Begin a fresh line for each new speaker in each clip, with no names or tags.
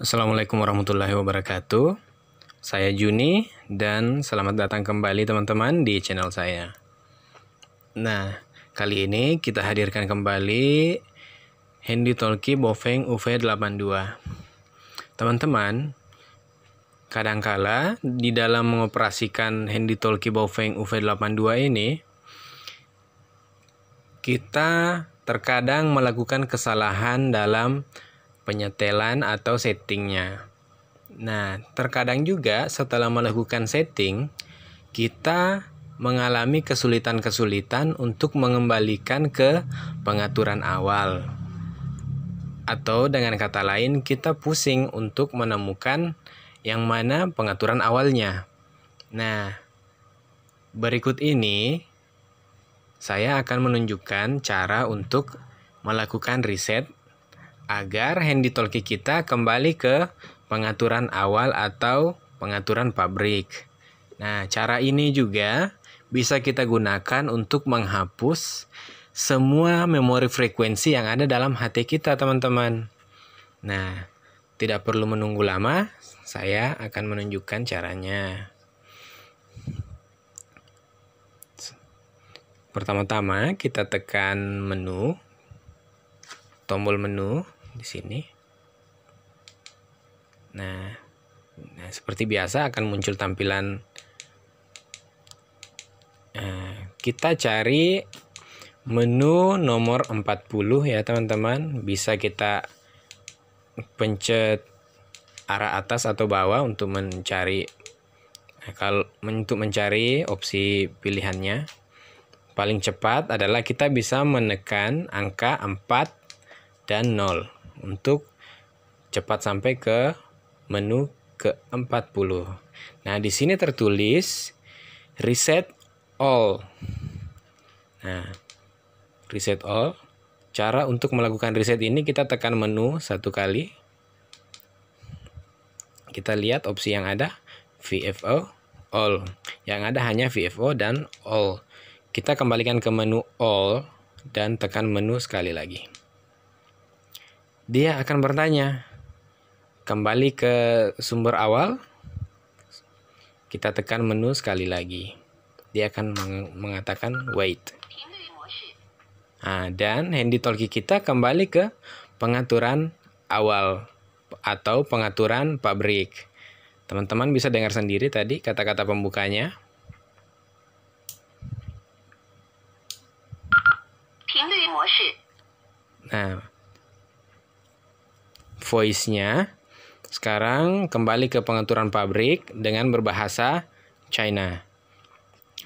Assalamualaikum warahmatullahi wabarakatuh. Saya Juni dan selamat datang kembali teman-teman di channel saya. Nah, kali ini kita hadirkan kembali Handy Talkie Bofeng UV82. Teman-teman, kadangkala di dalam mengoperasikan Handy Talkie Bofeng UV82 ini kita terkadang melakukan kesalahan dalam penyetelan atau settingnya. Nah, terkadang juga setelah melakukan setting, kita mengalami kesulitan-kesulitan untuk mengembalikan ke pengaturan awal. Atau dengan kata lain, kita pusing untuk menemukan yang mana pengaturan awalnya. Nah, berikut ini saya akan menunjukkan cara untuk melakukan reset agar handy tolki kita kembali ke pengaturan awal atau pengaturan pabrik. Nah, cara ini juga bisa kita gunakan untuk menghapus semua memori frekuensi yang ada dalam hati kita, teman-teman. Nah, tidak perlu menunggu lama, saya akan menunjukkan caranya. Pertama-tama kita tekan menu, tombol menu, di sini. Nah, nah seperti biasa akan muncul tampilan nah, kita cari menu nomor 40 ya teman-teman. Bisa kita pencet arah atas atau bawah untuk mencari nah, kalau untuk mencari opsi pilihannya paling cepat adalah kita bisa menekan angka 4 dan 0 untuk cepat sampai ke menu ke-40. Nah, di sini tertulis reset all. Nah, reset all. Cara untuk melakukan reset ini kita tekan menu satu kali. Kita lihat opsi yang ada VFO all. Yang ada hanya VFO dan all. Kita kembalikan ke menu all dan tekan menu sekali lagi dia akan bertanya kembali ke sumber awal kita tekan menu sekali lagi dia akan mengatakan wait nah, dan handy talkie kita kembali ke pengaturan awal atau pengaturan pabrik teman-teman bisa dengar sendiri tadi kata-kata pembukanya nah voice-nya. Sekarang kembali ke pengaturan pabrik dengan berbahasa China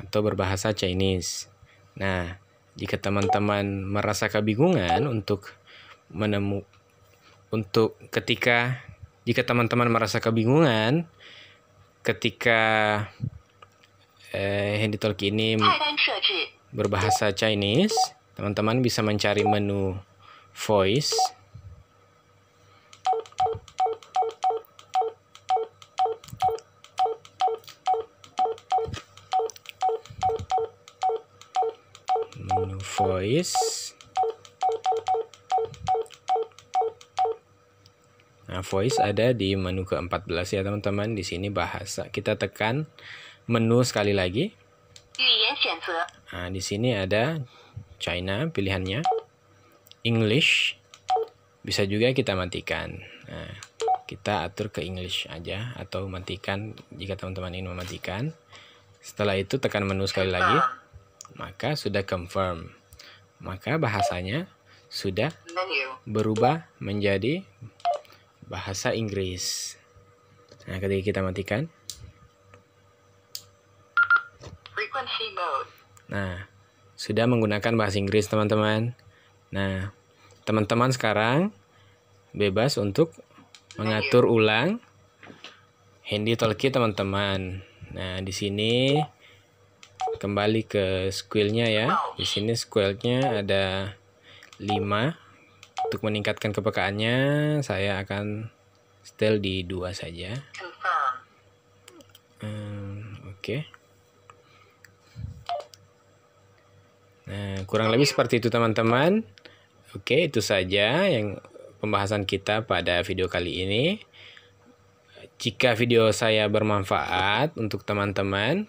atau berbahasa Chinese. Nah, jika teman-teman merasa kebingungan untuk menemu untuk ketika jika teman-teman merasa kebingungan ketika eh, handy talk ini berbahasa Chinese, teman-teman bisa mencari menu voice voice Nah, voice ada di menu ke-14 ya, teman-teman. Di sini bahasa. Kita tekan menu sekali lagi. Iya, iya, nah, di sini ada China pilihannya. English. Bisa juga kita matikan. Nah, kita atur ke English aja atau matikan jika teman-teman ingin mematikan. Setelah itu tekan menu sekali lagi maka sudah confirm. Maka bahasanya sudah berubah menjadi bahasa Inggris. Nah, ketika kita matikan. Nah, sudah menggunakan bahasa Inggris, teman-teman. Nah, teman-teman sekarang bebas untuk mengatur ulang handy talkie teman-teman. Nah, di sini kembali ke skillnya ya di sini skillnya ada 5 untuk meningkatkan kepekaannya saya akan setel di dua saja hmm, oke okay. nah kurang lebih seperti itu teman-teman oke okay, itu saja yang pembahasan kita pada video kali ini jika video saya bermanfaat untuk teman-teman,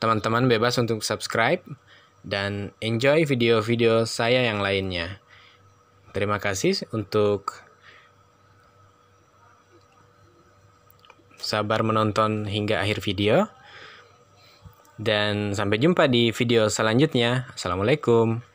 teman-teman bebas untuk subscribe dan enjoy video-video saya yang lainnya. Terima kasih untuk sabar menonton hingga akhir video. Dan sampai jumpa di video selanjutnya. Assalamualaikum.